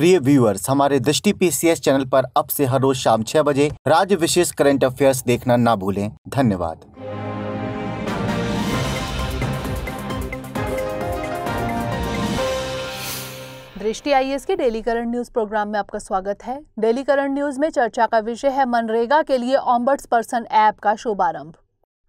प्रिय व्यूअर्स हमारे दृष्टि पीसीएस चैनल पर अब से हर रोज शाम छह बजे राज्य विशेष करंट अफेयर्स देखना ना भूलें धन्यवाद दृष्टि आई के डेली करंट न्यूज प्रोग्राम में आपका स्वागत है डेली करंट न्यूज में चर्चा का विषय है मनरेगा के लिए ऑम्बर्ट्स पर्सन ऐप का शुभारंभ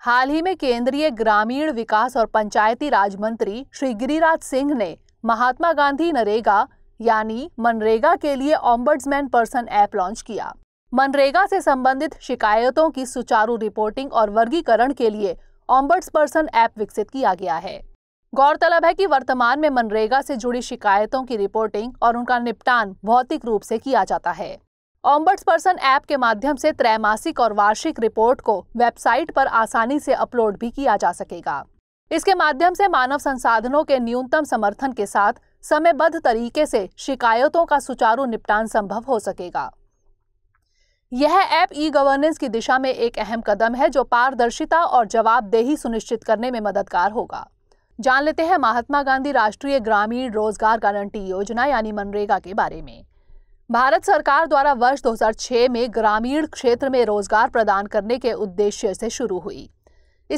हाल ही में केंद्रीय ग्रामीण विकास और पंचायती राज मंत्री श्री गिरिराज सिंह ने महात्मा गांधी नरेगा यानी मनरेगा के लिए ऑम्बर्ड्समैन पर्सन ऐप लॉन्च किया मनरेगा से संबंधित शिकायतों की सुचारू रिपोर्टिंग और वर्गीकरण के लिए ऑम्बर्ड्स पर्सन ऐप विकसित किया गया है गौरतलब है कि वर्तमान में मनरेगा से जुड़ी शिकायतों की रिपोर्टिंग और उनका निपटान भौतिक रूप से किया जाता है ऑम्बर्ड्स पर्सन ऐप के माध्यम से त्रैमासिक और वार्षिक रिपोर्ट को वेबसाइट पर आसानी से अपलोड भी किया जा सकेगा इसके माध्यम से मानव संसाधनों के न्यूनतम समर्थन के साथ समयबद्ध तरीके से शिकायतों का सुचारू निपटान संभव हो सकेगा यह ऐप ई गवर्नेंस की दिशा में एक अहम कदम है जो पारदर्शिता और जवाबदेही सुनिश्चित करने में मददगार होगा जान लेते हैं महात्मा गांधी राष्ट्रीय ग्रामीण रोजगार गारंटी योजना यानी मनरेगा के बारे में भारत सरकार द्वारा वर्ष 2006 में ग्रामीण क्षेत्र में रोजगार प्रदान करने के उद्देश्य से शुरू हुई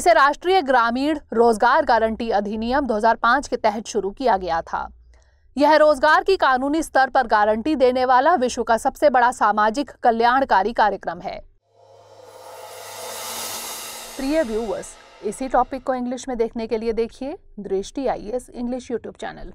इसे राष्ट्रीय ग्रामीण रोजगार गारंटी अधिनियम 2005 के तहत शुरू किया गया था यह रोजगार की कानूनी स्तर पर गारंटी देने वाला विश्व का सबसे बड़ा सामाजिक कल्याणकारी कार्यक्रम है प्रिय व्यूवर्स इसी टॉपिक को इंग्लिश में देखने के लिए देखिए दृष्टि आई इंग्लिश यूट्यूब चैनल